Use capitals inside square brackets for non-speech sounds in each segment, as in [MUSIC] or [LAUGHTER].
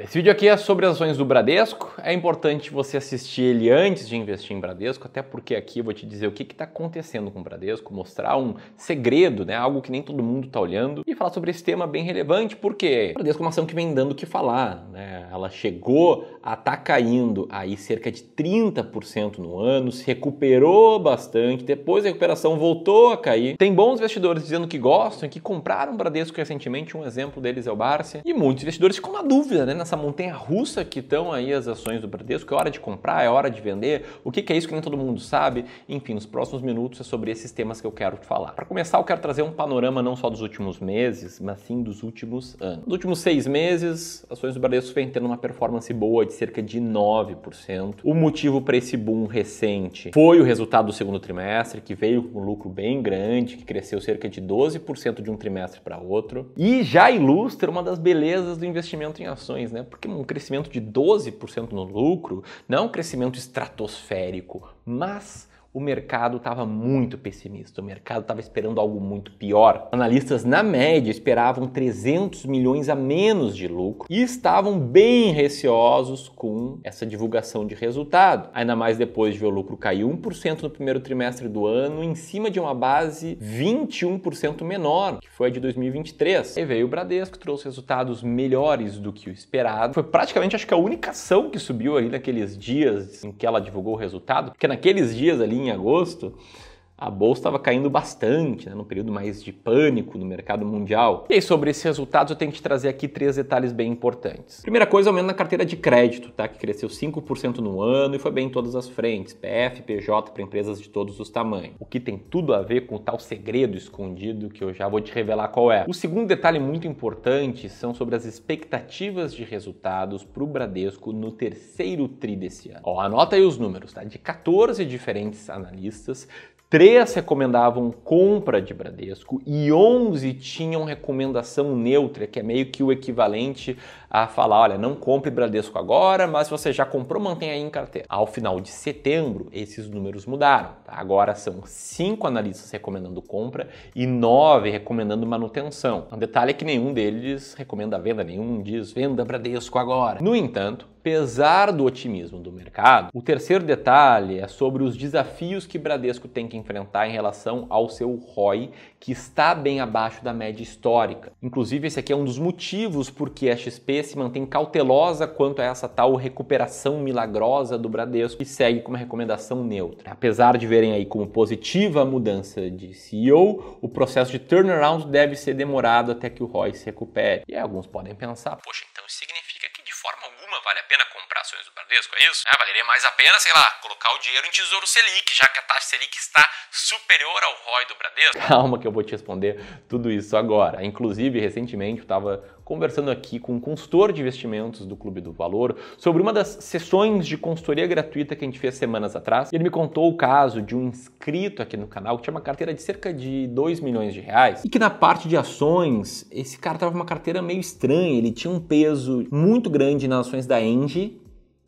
Esse vídeo aqui é sobre as ações do Bradesco. É importante você assistir ele antes de investir em Bradesco, até porque aqui eu vou te dizer o que está acontecendo com o Bradesco, mostrar um segredo, né? algo que nem todo mundo está olhando, e falar sobre esse tema bem relevante, porque o Bradesco é uma ação que vem dando o que falar. Né? Ela chegou a estar tá caindo aí cerca de 30% no ano, se recuperou bastante, depois a recuperação voltou a cair. Tem bons investidores dizendo que gostam que compraram o Bradesco recentemente, um exemplo deles é o Barça, e muitos investidores ficam na dúvida, né? nessa montanha russa que estão aí as ações do Bradesco, é hora de comprar, é hora de vender, o que, que é isso que nem todo mundo sabe? Enfim, nos próximos minutos é sobre esses temas que eu quero falar. Para começar, eu quero trazer um panorama não só dos últimos meses, mas sim dos últimos anos. Nos últimos seis meses, ações do Bradesco vem tendo uma performance boa de cerca de 9%. O motivo para esse boom recente foi o resultado do segundo trimestre, que veio com um lucro bem grande, que cresceu cerca de 12% de um trimestre para outro, e já ilustra uma das belezas do investimento em ações, né? né? Porque um crescimento de 12% no lucro não é um crescimento estratosférico, mas o mercado estava muito pessimista, o mercado estava esperando algo muito pior. Analistas, na média, esperavam 300 milhões a menos de lucro e estavam bem receosos com essa divulgação de resultado, ainda mais depois de ver o lucro cair 1% no primeiro trimestre do ano, em cima de uma base 21% menor, que foi a de 2023. E veio o Bradesco, trouxe resultados melhores do que o esperado. Foi praticamente, acho que a única ação que subiu ali naqueles dias em que ela divulgou o resultado, porque naqueles dias ali, agosto, a bolsa estava caindo bastante, né, num período mais de pânico no mercado mundial. E aí, sobre esses resultados, eu tenho que te trazer aqui três detalhes bem importantes. Primeira coisa, aumento na carteira de crédito, tá, que cresceu 5% no ano e foi bem em todas as frentes, PF, PJ, para empresas de todos os tamanhos. O que tem tudo a ver com o tal segredo escondido que eu já vou te revelar qual é. O segundo detalhe muito importante são sobre as expectativas de resultados para o Bradesco no terceiro tri desse ano. Ó, anota aí os números, tá? De 14 diferentes analistas, Três recomendavam compra de Bradesco e 11 tinham recomendação neutra, que é meio que o equivalente a falar, olha, não compre Bradesco agora, mas se você já comprou, mantenha aí em carteira. Ao final de setembro, esses números mudaram. Tá? Agora são cinco analistas recomendando compra e nove recomendando manutenção. Um detalhe é que nenhum deles recomenda a venda, nenhum diz venda Bradesco agora. No entanto, apesar do otimismo do mercado, o terceiro detalhe é sobre os desafios que Bradesco tem que enfrentar em relação ao seu ROI, que está bem abaixo da média histórica. Inclusive, esse aqui é um dos motivos por que a XP se mantém cautelosa quanto a essa tal recuperação milagrosa do Bradesco e segue com uma recomendação neutra. Apesar de verem aí como positiva a mudança de CEO, o processo de turnaround deve ser demorado até que o ROI se recupere. E alguns podem pensar, poxa, vale a pena comprar ações do Bradesco, é isso? É, valeria mais a pena, sei lá, colocar o dinheiro em Tesouro Selic, já que a taxa Selic está superior ao ROI do Bradesco. [LAUGHS] Calma que eu vou te responder tudo isso agora. Inclusive, recentemente eu estava conversando aqui com o consultor de investimentos do Clube do Valor sobre uma das sessões de consultoria gratuita que a gente fez semanas atrás. Ele me contou o caso de um inscrito aqui no canal que tinha uma carteira de cerca de 2 milhões de reais e que na parte de ações, esse cara tava uma carteira meio estranha, ele tinha um peso muito grande nas ações da Engie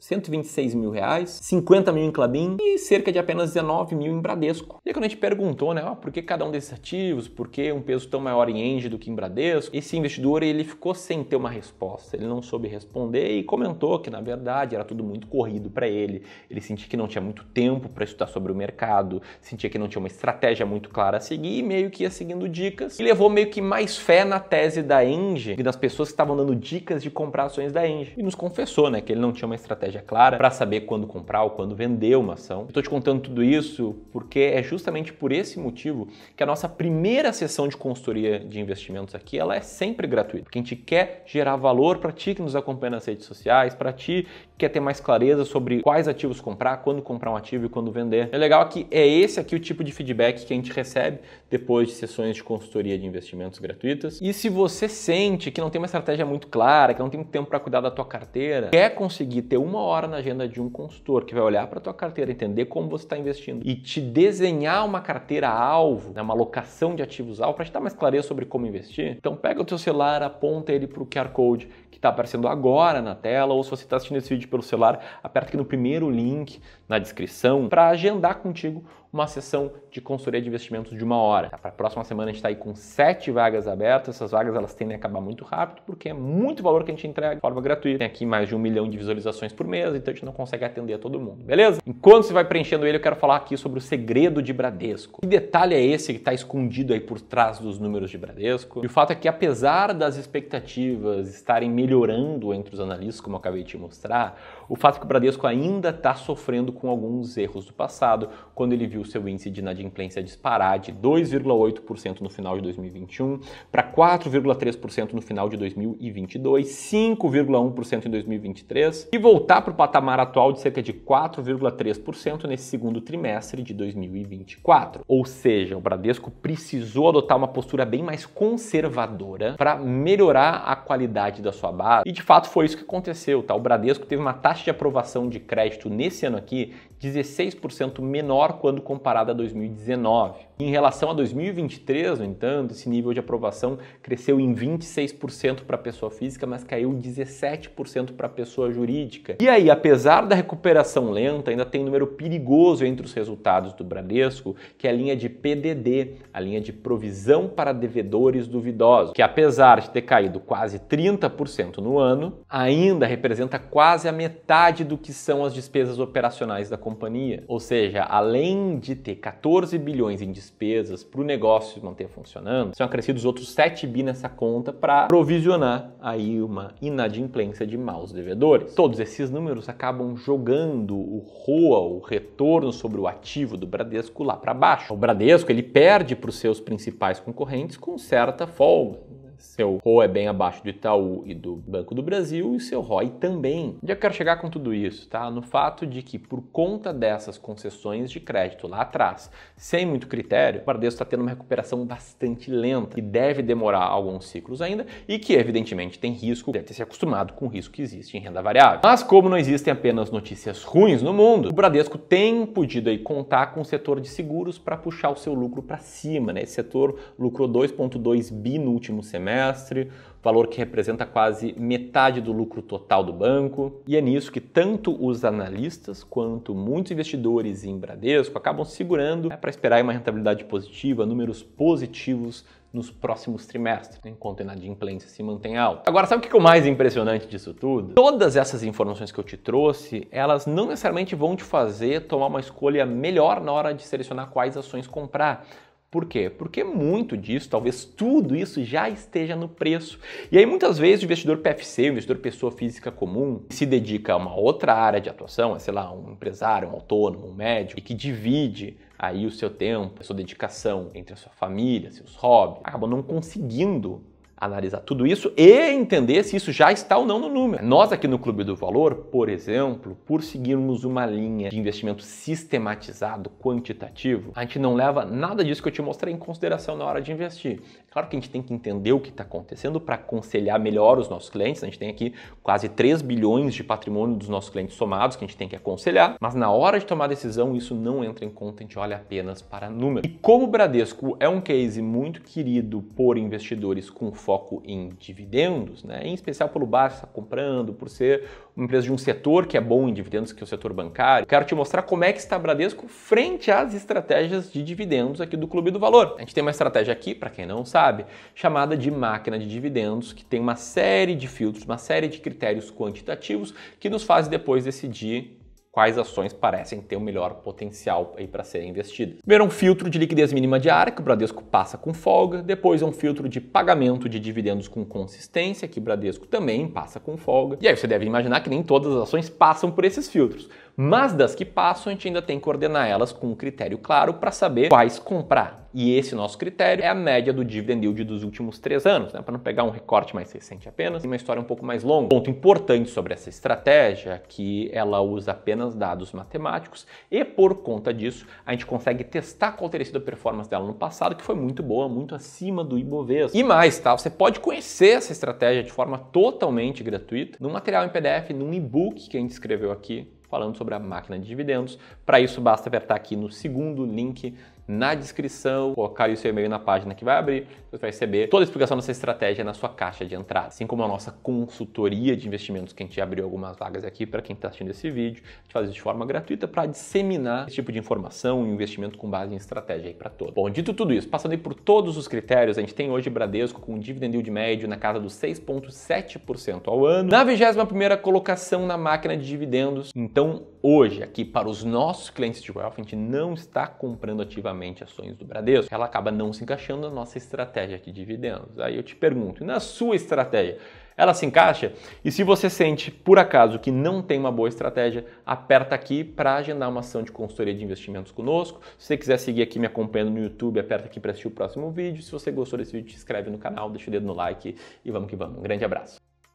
126 mil reais, 50 mil em Clabin e cerca de apenas 19 mil em Bradesco. E aí, quando a gente perguntou, né, por que cada um desses ativos, por que um peso tão maior em Engie do que em Bradesco, esse investidor ele ficou sem ter uma resposta, ele não soube responder e comentou que na verdade era tudo muito corrido para ele, ele sentia que não tinha muito tempo para estudar sobre o mercado, sentia que não tinha uma estratégia muito clara a seguir e meio que ia seguindo dicas e levou meio que mais fé na tese da Engie e nas pessoas que estavam dando dicas de comprar ações da Engie. E nos confessou, né, que ele não tinha uma estratégia estratégia clara para saber quando comprar ou quando vender uma ação. Estou te contando tudo isso porque é justamente por esse motivo que a nossa primeira sessão de consultoria de investimentos aqui ela é sempre gratuita, porque a gente quer gerar valor para ti que nos acompanha nas redes sociais, para ti que quer ter mais clareza sobre quais ativos comprar, quando comprar um ativo e quando vender. É legal que é esse aqui o tipo de feedback que a gente recebe depois de sessões de consultoria de investimentos gratuitas. E se você sente que não tem uma estratégia muito clara, que não tem muito tempo para cuidar da tua carteira, quer conseguir ter uma uma hora na agenda de um consultor que vai olhar para tua carteira, entender como você está investindo e te desenhar uma carteira alvo, né, uma locação de ativos alvo para te dar mais clareza sobre como investir. Então pega o teu celular, aponta ele para o QR Code que está aparecendo agora na tela, ou se você está assistindo esse vídeo pelo celular, aperta aqui no primeiro link na descrição para agendar contigo uma sessão de consultoria de investimentos de uma hora. Tá, Para a próxima semana a gente está aí com sete vagas abertas. Essas vagas elas tendem a acabar muito rápido porque é muito valor que a gente entrega de forma gratuita. Tem aqui mais de um milhão de visualizações por mês, então a gente não consegue atender a todo mundo, beleza? Enquanto você vai preenchendo ele, eu quero falar aqui sobre o segredo de Bradesco. Que detalhe é esse que está escondido aí por trás dos números de Bradesco? E o fato é que apesar das expectativas estarem melhorando entre os analistas, como eu acabei de te mostrar, o fato é que o Bradesco ainda está sofrendo com alguns erros do passado quando ele viu viu seu índice de inadimplência disparar de 2,8% no final de 2021 para 4,3% no final de 2022, 5,1% em 2023 e voltar para o patamar atual de cerca de 4,3% nesse segundo trimestre de 2024. Ou seja, o Bradesco precisou adotar uma postura bem mais conservadora para melhorar a qualidade da sua base e de fato foi isso que aconteceu, tá? O Bradesco teve uma taxa de aprovação de crédito nesse ano aqui 16% menor quando comparada a 2019. Em relação a 2023, no entanto, esse nível de aprovação cresceu em 26% para a pessoa física, mas caiu 17% para a pessoa jurídica. E aí, apesar da recuperação lenta, ainda tem um número perigoso entre os resultados do Bradesco, que é a linha de PDD, a linha de provisão para devedores duvidosos, que apesar de ter caído quase 30% no ano, ainda representa quase a metade do que são as despesas operacionais da companhia. Ou seja, além de ter 14 bilhões em despesas despesas, para o negócio manter funcionando, são acrescidos outros 7 bi nessa conta para provisionar aí uma inadimplência de maus devedores. Todos esses números acabam jogando o ROA, o retorno sobre o ativo do Bradesco lá para baixo. O Bradesco ele perde para os seus principais concorrentes com certa folga. Seu ROE é bem abaixo do Itaú e do Banco do Brasil e seu ROI também. Onde eu quero chegar com tudo isso, tá? No fato de que por conta dessas concessões de crédito lá atrás, sem muito critério, o Bradesco está tendo uma recuperação bastante lenta, que deve demorar alguns ciclos ainda e que evidentemente tem risco, deve ter se acostumado com o risco que existe em renda variável. Mas como não existem apenas notícias ruins no mundo, o Bradesco tem podido aí contar com o setor de seguros para puxar o seu lucro para cima, né? Esse setor lucrou 2.2 bi no último semestre trimestre, valor que representa quase metade do lucro total do banco. E é nisso que tanto os analistas quanto muitos investidores em Bradesco acabam segurando né, para esperar uma rentabilidade positiva, números positivos nos próximos trimestres, né, enquanto a inadimplência se mantém alta. Agora, sabe o que é o mais impressionante disso tudo? Todas essas informações que eu te trouxe, elas não necessariamente vão te fazer tomar uma escolha melhor na hora de selecionar quais ações comprar. Por quê? Porque muito disso, talvez tudo isso já esteja no preço. E aí muitas vezes o investidor PFC, o investidor pessoa física comum, se dedica a uma outra área de atuação, é, sei lá, um empresário, um autônomo, um médico, e que divide aí o seu tempo, a sua dedicação entre a sua família, seus hobbies, acaba não conseguindo analisar tudo isso e entender se isso já está ou não no número. Nós aqui no Clube do Valor, por exemplo, por seguirmos uma linha de investimento sistematizado, quantitativo, a gente não leva nada disso que eu te mostrei em consideração na hora de investir. Claro que a gente tem que entender o que está acontecendo para aconselhar melhor os nossos clientes. A gente tem aqui quase 3 bilhões de patrimônio dos nossos clientes somados que a gente tem que aconselhar, mas na hora de tomar decisão isso não entra em conta, a gente olha apenas para número. E como o Bradesco é um case muito querido por investidores com foco foco em dividendos, né? em especial pelo Barça comprando, por ser uma empresa de um setor que é bom em dividendos, que é o setor bancário, quero te mostrar como é que está Bradesco frente às estratégias de dividendos aqui do Clube do Valor. A gente tem uma estratégia aqui, para quem não sabe, chamada de máquina de dividendos, que tem uma série de filtros, uma série de critérios quantitativos que nos faz depois decidir quais ações parecem ter o melhor potencial para serem investidas. Primeiro, um filtro de liquidez mínima diária, que o Bradesco passa com folga. Depois, um filtro de pagamento de dividendos com consistência, que o Bradesco também passa com folga. E aí você deve imaginar que nem todas as ações passam por esses filtros. Mas das que passam, a gente ainda tem que coordenar elas com um critério claro para saber quais comprar. E esse nosso critério é a média do dividend yield dos últimos três anos, né? para não pegar um recorte mais recente apenas, e uma história um pouco mais longa. Ponto importante sobre essa estratégia é que ela usa apenas dados matemáticos e por conta disso a gente consegue testar qual teria sido a performance dela no passado, que foi muito boa, muito acima do Ibovespa. E mais, tá? Você pode conhecer essa estratégia de forma totalmente gratuita no material em PDF, num e-book que a gente escreveu aqui falando sobre a máquina de dividendos. Para isso, basta apertar aqui no segundo link na descrição, colocar o seu e-mail na página que vai abrir, você vai receber toda a explicação dessa estratégia na sua caixa de entrada. Assim como a nossa consultoria de investimentos, que a gente abriu algumas vagas aqui para quem está assistindo esse vídeo, a gente faz isso de forma gratuita para disseminar esse tipo de informação e investimento com base em estratégia para todos. Bom, dito tudo isso, passando aí por todos os critérios, a gente tem hoje Bradesco com um dividend yield médio na casa dos 6,7% ao ano, na 21ª colocação na máquina de dividendos. Então, hoje, aqui para os nossos clientes de Wealth, a gente não está comprando ativamente ações do Bradesco, ela acaba não se encaixando na nossa estratégia de dividendos. Aí eu te pergunto, na sua estratégia? Ela se encaixa? E se você sente, por acaso, que não tem uma boa estratégia, aperta aqui para agendar uma ação de consultoria de investimentos conosco. Se você quiser seguir aqui me acompanhando no YouTube, aperta aqui para assistir o próximo vídeo. Se você gostou desse vídeo, se inscreve no canal, deixa o dedo no like e vamos que vamos. Um grande abraço.